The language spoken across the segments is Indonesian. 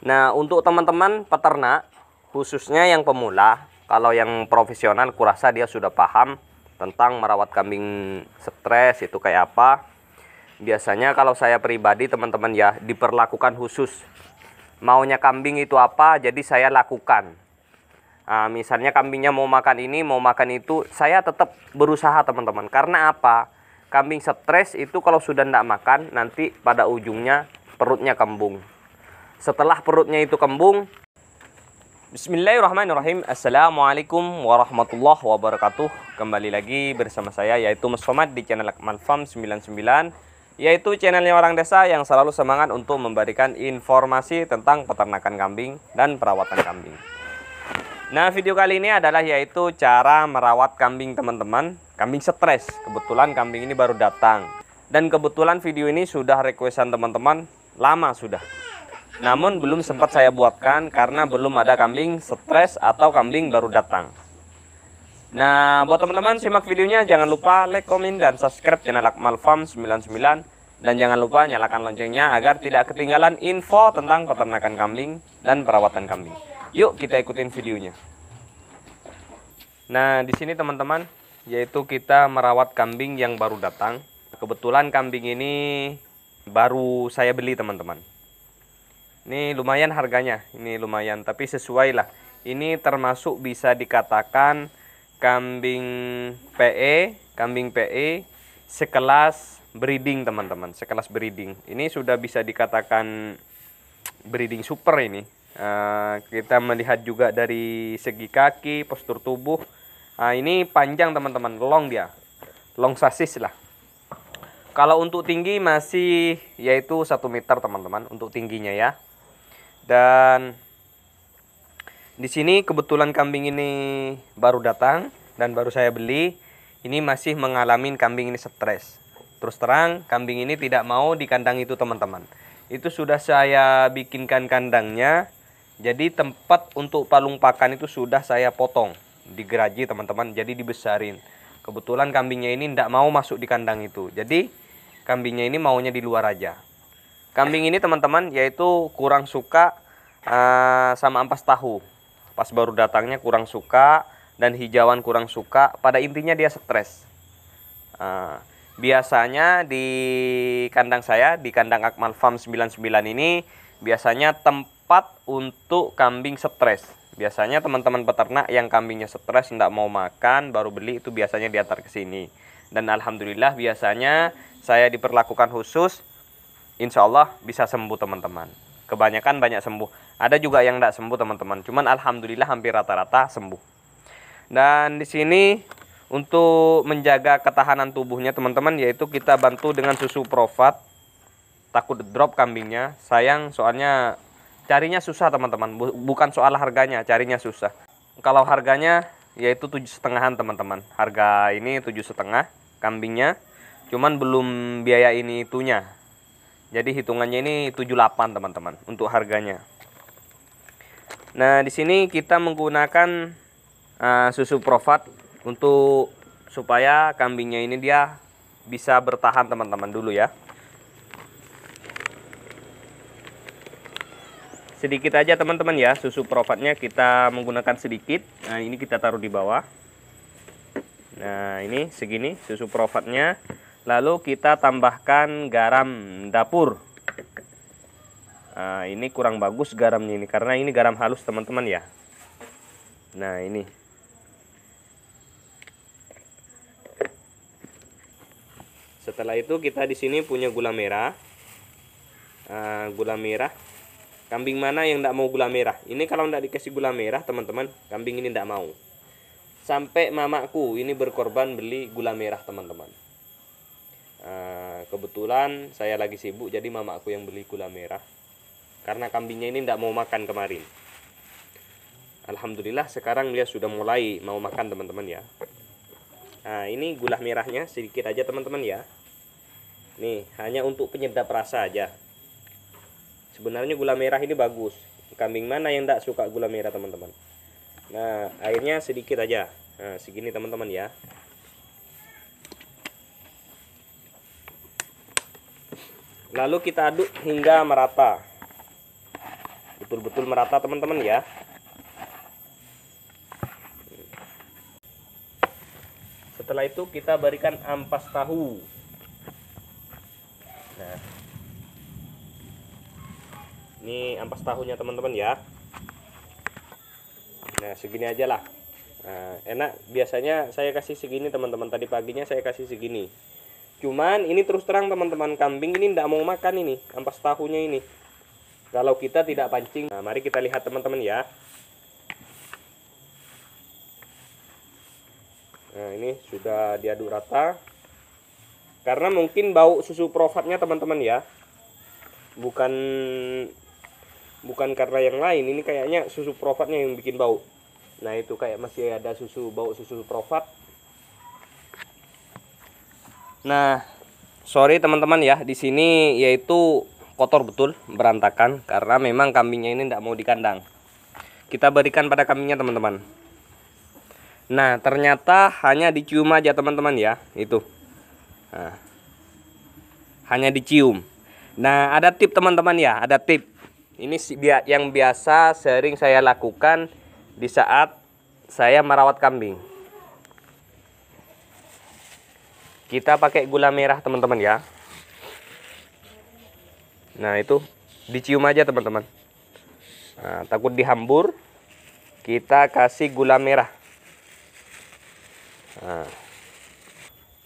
Nah, untuk teman-teman peternak khususnya yang pemula, kalau yang profesional kurasa dia sudah paham tentang merawat kambing stres itu kayak apa. Biasanya kalau saya pribadi teman-teman ya diperlakukan khusus. Maunya kambing itu apa, jadi saya lakukan. Nah, misalnya kambingnya mau makan ini, mau makan itu, saya tetap berusaha teman-teman. Karena apa? Kambing stres itu kalau sudah tidak makan, nanti pada ujungnya perutnya kembung setelah perutnya itu kembung Bismillahirrahmanirrahim Assalamualaikum warahmatullahi wabarakatuh Kembali lagi bersama saya yaitu Mas Somad di channel Akmal Farm 99 Yaitu channelnya orang desa yang selalu semangat untuk memberikan informasi tentang peternakan kambing dan perawatan kambing Nah video kali ini adalah yaitu cara merawat kambing teman-teman Kambing stres, kebetulan kambing ini baru datang Dan kebetulan video ini sudah requestan teman-teman lama sudah namun belum sempat saya buatkan karena belum ada kambing stres atau kambing baru datang. Nah, buat teman-teman simak videonya jangan lupa like, komen, dan subscribe channel Akmal Farm 99 dan jangan lupa nyalakan loncengnya agar tidak ketinggalan info tentang peternakan kambing dan perawatan kambing. Yuk kita ikutin videonya. Nah, di sini teman-teman yaitu kita merawat kambing yang baru datang. Kebetulan kambing ini baru saya beli teman-teman. Ini lumayan harganya, ini lumayan tapi sesuai lah. Ini termasuk bisa dikatakan kambing PE, kambing PE sekelas breeding teman-teman, sekelas breeding. Ini sudah bisa dikatakan breeding super ini. Eh, kita melihat juga dari segi kaki, postur tubuh. Nah, ini panjang teman-teman, long dia. Long sasis lah. Kalau untuk tinggi masih yaitu satu meter teman-teman untuk tingginya ya dan di sini kebetulan kambing ini baru datang dan baru saya beli ini masih mengalami kambing ini stres terus terang kambing ini tidak mau di kandang itu teman-teman itu sudah saya bikinkan kandangnya jadi tempat untuk palung pakan itu sudah saya potong di geraji teman-teman jadi dibesarin kebetulan kambingnya ini tidak mau masuk di kandang itu jadi kambingnya ini maunya di luar aja Kambing ini teman-teman yaitu kurang suka uh, sama ampas tahu. Pas baru datangnya kurang suka dan hijauan kurang suka. Pada intinya dia stres. Uh, biasanya di kandang saya di kandang Akmal Farm 99 ini biasanya tempat untuk kambing stres. Biasanya teman-teman peternak yang kambingnya stres tidak mau makan baru beli itu biasanya diantar ke sini. Dan alhamdulillah biasanya saya diperlakukan khusus insya Allah bisa sembuh teman-teman kebanyakan banyak sembuh ada juga yang tidak sembuh teman-teman cuman alhamdulillah hampir rata-rata sembuh dan di sini untuk menjaga ketahanan tubuhnya teman-teman yaitu kita bantu dengan susu profat takut drop kambingnya sayang soalnya carinya susah teman-teman bukan soal harganya carinya susah kalau harganya yaitu tujuh setengahan teman-teman harga ini tujuh setengah kambingnya cuman belum biaya ini itunya jadi hitungannya ini 78 teman-teman untuk harganya. Nah, di sini kita menggunakan uh, susu profat untuk supaya kambingnya ini dia bisa bertahan teman-teman dulu ya. Sedikit aja teman-teman ya, susu profatnya kita menggunakan sedikit. Nah, ini kita taruh di bawah. Nah, ini segini susu profatnya. Lalu kita tambahkan garam dapur. Nah, ini kurang bagus garamnya ini karena ini garam halus teman-teman ya. Nah, ini. Setelah itu kita di sini punya gula merah. nah, gula merah. Kambing mana yang tidak mau gula merah? Ini kalau tidak dikasih gula merah, teman-teman, kambing ini tidak mau. Sampai mamaku ini berkorban beli gula merah, teman-teman. Eh, kebetulan saya lagi sibuk jadi mamaku yang beli gula merah karena kambingnya ini tidak mau makan kemarin Alhamdulillah sekarang dia sudah mulai mau makan teman-teman ya Nah ini gula merahnya sedikit aja teman-teman ya Nih hanya untuk penyedap rasa aja Sebenarnya gula merah ini bagus Kambing mana yang tidak suka gula merah teman-teman Nah airnya sedikit aja Nah segini teman-teman ya Lalu kita aduk hingga merata. Betul-betul merata, teman-teman ya. Setelah itu kita berikan ampas tahu. Nah. Ini ampas tahunya teman-teman ya. Nah, segini aja lah. Nah, enak biasanya saya kasih segini teman-teman. Tadi paginya saya kasih segini. Cuman ini terus terang teman-teman kambing ini tidak mau makan ini ampas tahunya ini. Kalau kita tidak pancing. Nah, mari kita lihat teman-teman ya. Nah, ini sudah diaduk rata. Karena mungkin bau susu profatnya teman-teman ya. Bukan bukan karena yang lain, ini kayaknya susu profatnya yang bikin bau. Nah, itu kayak masih ada susu bau susu profat Nah, sorry teman-teman ya, di sini yaitu kotor betul, berantakan karena memang kambingnya ini tidak mau dikandang. Kita berikan pada kambingnya teman-teman. Nah, ternyata hanya dicium aja teman-teman ya, itu. Nah, hanya dicium. Nah, ada tip teman-teman ya, ada tip. Ini yang biasa sering saya lakukan di saat saya merawat kambing. kita pakai gula merah teman-teman ya nah itu dicium aja teman-teman nah, takut dihambur kita kasih gula merah nah,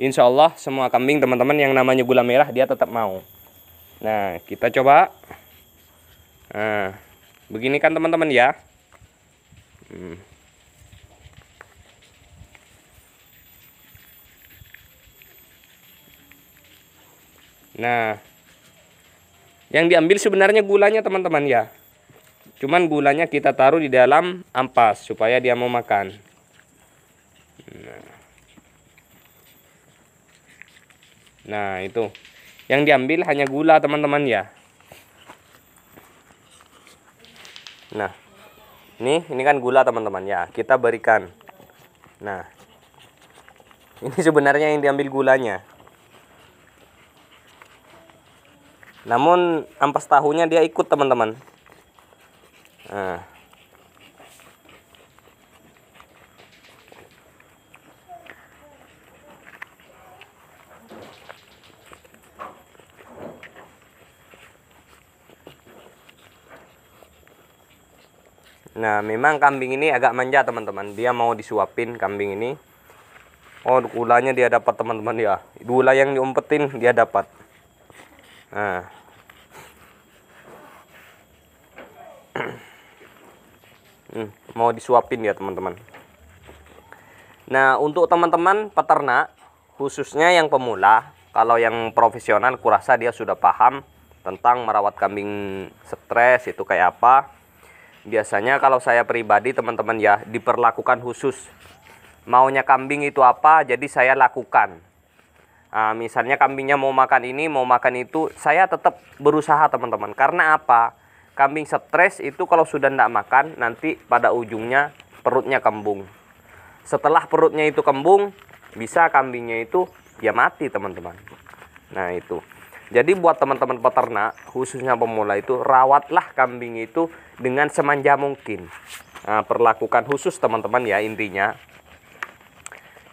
insya Allah semua kambing teman-teman yang namanya gula merah dia tetap mau nah kita coba nah begini kan teman-teman ya hmm. Nah, yang diambil sebenarnya gulanya teman-teman ya. Cuman gulanya kita taruh di dalam ampas supaya dia mau makan. Nah. nah, itu. Yang diambil hanya gula teman-teman ya. Nah, ini ini kan gula teman-teman ya. Kita berikan. Nah, ini sebenarnya yang diambil gulanya. namun ampas tahunya dia ikut teman-teman nah. Nah, memang kambing ini agak manja, teman-teman. Dia mau disuapin kambing ini. Oh, gulanya dia dapat, teman-teman ya. Gula yang diumpetin dia dapat nah hmm, mau disuapin ya teman-teman. Nah untuk teman-teman peternak khususnya yang pemula, kalau yang profesional kurasa dia sudah paham tentang merawat kambing stres itu kayak apa. Biasanya kalau saya pribadi teman-teman ya diperlakukan khusus. Maunya kambing itu apa, jadi saya lakukan uh, misalnya kambingnya mau makan ini mau makan itu saya tetap berusaha teman-teman karena apa kambing stres itu kalau sudah tidak makan nanti pada ujungnya perutnya kembung setelah perutnya itu kembung bisa kambingnya itu ya mati teman-teman nah itu jadi buat teman-teman peternak khususnya pemula itu rawatlah kambing itu dengan semanja mungkin nah, perlakukan khusus teman-teman ya intinya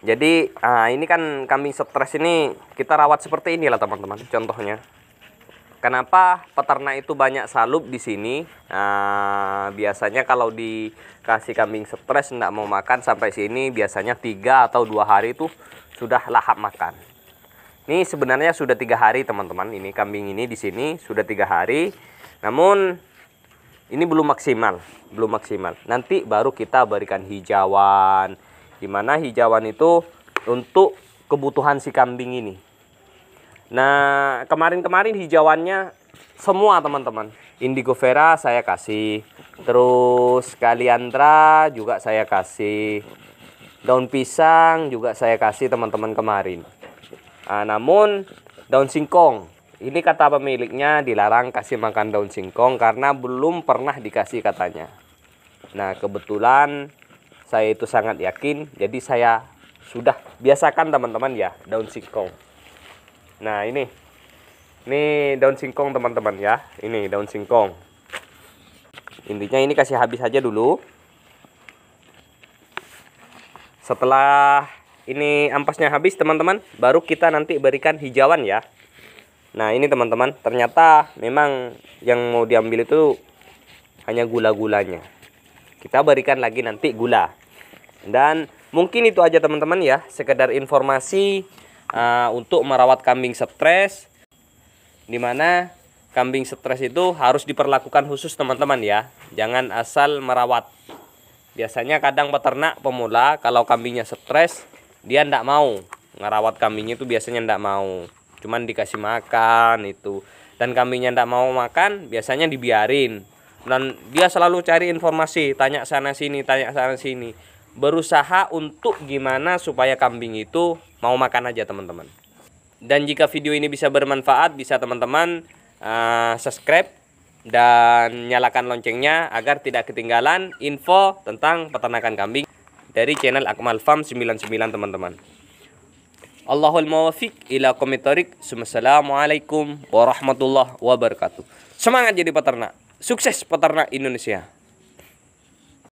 jadi uh, ini kan kambing stres ini kita rawat seperti inilah teman-teman. Contohnya, kenapa peternak itu banyak salub di sini? uh, biasanya kalau dikasih kambing stres tidak mau makan sampai sini, biasanya tiga atau dua hari itu sudah lahap makan. Ini sebenarnya sudah tiga hari teman-teman. Ini kambing ini di sini sudah tiga hari. Namun ini belum maksimal, belum maksimal. Nanti baru kita berikan hijauan Dimana hijauan itu untuk kebutuhan si kambing ini. Nah, kemarin-kemarin hijauannya semua teman-teman. Indigo Vera saya kasih. Terus Kaliantra juga saya kasih. Daun pisang juga saya kasih teman-teman kemarin. Nah, namun daun singkong ini kata pemiliknya dilarang kasih makan daun singkong karena belum pernah dikasih katanya. Nah, kebetulan saya itu sangat yakin jadi saya sudah biasakan teman-teman ya daun singkong nah ini ini daun singkong teman-teman ya ini daun singkong intinya ini kasih habis aja dulu setelah ini ampasnya habis teman-teman baru kita nanti berikan hijauan ya Nah ini teman-teman ternyata memang yang mau diambil itu hanya gula-gulanya Kita berikan lagi nanti gula dan mungkin itu aja teman-teman ya, sekedar informasi uh, untuk merawat kambing stres dimana kambing stres itu harus diperlakukan khusus teman-teman ya. Jangan asal merawat. Biasanya kadang peternak pemula kalau kambingnya stres dia tidak mau ngerawat kambingnya itu biasanya tidak mau. Cuman dikasih makan itu dan kambingnya tidak mau makan biasanya dibiarin dan dia selalu cari informasi tanya sana sini tanya sana sini berusaha untuk gimana supaya kambing itu mau makan aja teman-teman dan jika video ini bisa bermanfaat bisa teman-teman uh, subscribe dan nyalakan loncengnya agar tidak ketinggalan info tentang peternakan kambing dari channel Akmal Farm 99 teman-teman Allahul muwafiq ila komitorik Assalamualaikum warahmatullahi wabarakatuh Semangat jadi peternak Sukses peternak Indonesia